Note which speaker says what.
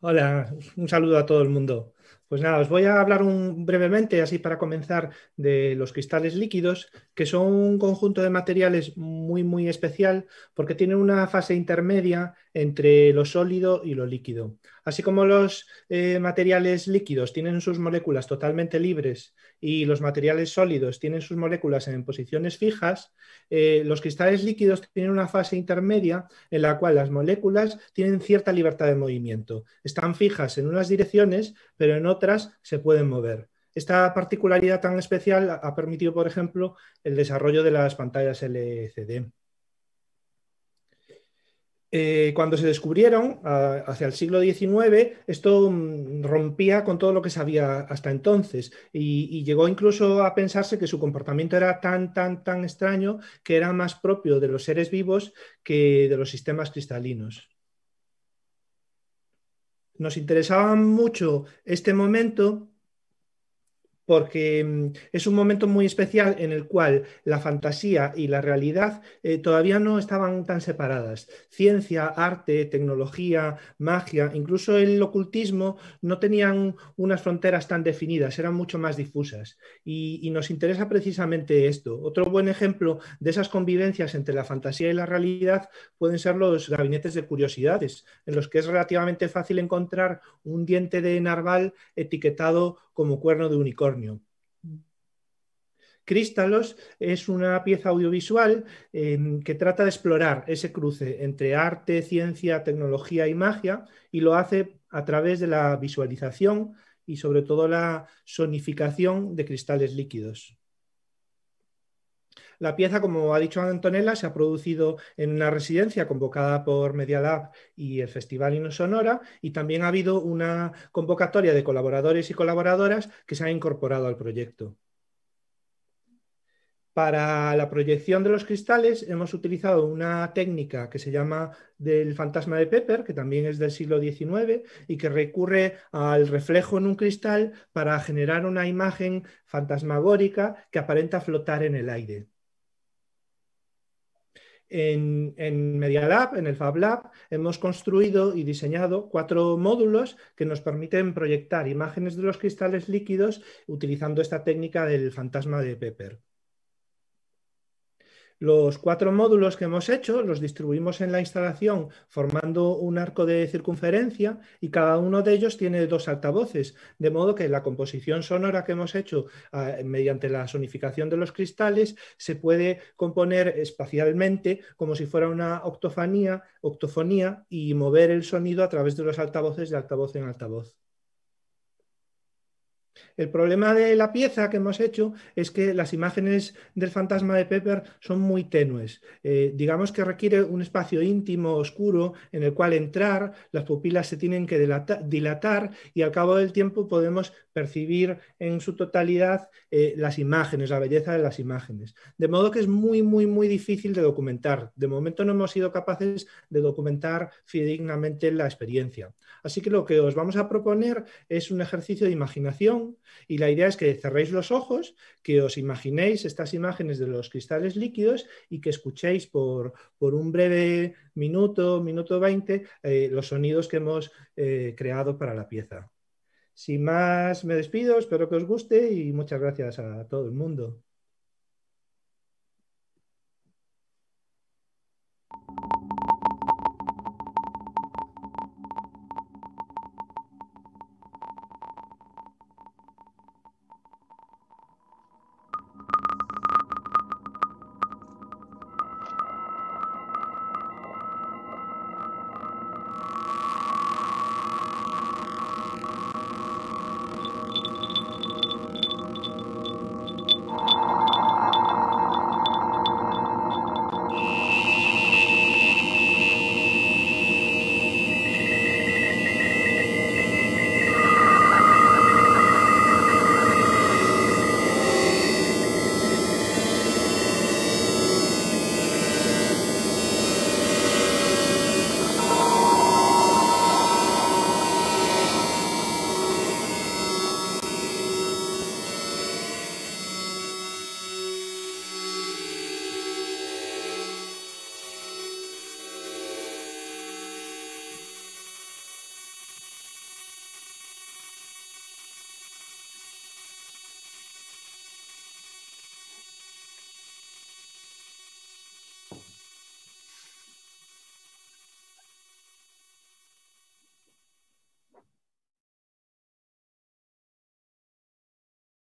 Speaker 1: Hola, un saludo a todo el mundo. Pues nada, os voy a hablar un, brevemente, así para comenzar, de los cristales líquidos, que son un conjunto de materiales muy, muy especial porque tienen una fase intermedia entre lo sólido y lo líquido. Así como los eh, materiales líquidos tienen sus moléculas totalmente libres y los materiales sólidos tienen sus moléculas en posiciones fijas, eh, los cristales líquidos tienen una fase intermedia en la cual las moléculas tienen cierta libertad de movimiento. Están fijas en unas direcciones, pero en otras se pueden mover. Esta particularidad tan especial ha permitido, por ejemplo, el desarrollo de las pantallas LCD. E eh, cuando se descubrieron ah, hacia el siglo XIX, esto mm, rompía con todo lo que sabía hasta entonces y, y, llegó incluso a pensarse que su comportamiento era tan, tan, tan extraño que era más propio de los seres vivos que de los sistemas cristalinos. Nos interesaba mucho este momento porque mm, es un momento muy especial en el cual la fantasía y la realidad eh, todavía no estaban tan separadas. Ciencia, arte, tecnología, magia, incluso el ocultismo no tenían unas fronteras tan definidas, eran mucho más difusas. y nos interesa precisamente esto. Otro buen ejemplo de esas convivencias entre la fantasía y la realidad pueden ser los gabinetes de curiosidades, en los que es relativamente fácil encontrar un diente de narval etiquetado como cuerno de unicornio. Cristalos es una pieza audiovisual em, que trata de explorar ese cruce entre arte, ciencia, tecnología y magia y lo hace a través de la visualización y sobre todo la sonificación de cristales líquidos. La pieza, como ha dicho Antonella, se ha producido en una residencia convocada por Media Lab y el Festival Sonora y también ha habido una convocatoria de colaboradores y colaboradoras que se han incorporado al proyecto. Para la proyección de los cristales hemos utilizado una técnica que se llama del fantasma de Pepper, que también es del siglo XIX y que recurre al reflejo en un cristal para generar una imagen fantasmagórica que aparenta flotar en el aire. En, en, Media Lab, en el Fab Lab, hemos construido y diseñado cuatro módulos que nos permiten proyectar imágenes de los cristales líquidos utilizando esta técnica del fantasma de Pepper. Los cuatro módulos que hemos hecho los distribuimos en la instalación formando un arco de circunferencia y cada uno de ellos tiene dos altavoces, de modo que la composición sonora que hemos hecho ah, mediante la sonificación de los cristales se puede componer espacialmente como si fuera una octofanía, octofonía y mover el sonido a través de los altavoces de altavoz en altavoz. El problema de la pieza que hemos hecho es que las imágenes del fantasma de Pepper son muy tenues. Eh, digamos que requiere un espacio íntimo, oscuro, en el cual entrar, las pupilas se tienen que dilatar y al cabo del tiempo podemos percibir en su totalidad eh, las imágenes, la belleza de las imágenes. De modo que es muy, muy, muy difícil de documentar. De momento no hemos sido capaces de documentar fidedignamente la experiencia. Así que lo que os vamos a proponer es un ejercicio de imaginación y la idea es que cerréis los ojos, que os imaginéis estas imágenes de los cristales líquidos y que escuchéis por, un breve minuto, minuto 20, eh, los sonidos que hemos eh, creado para la pieza. Sin más, me despido, espero que os guste y muchas gracias a todo el mundo.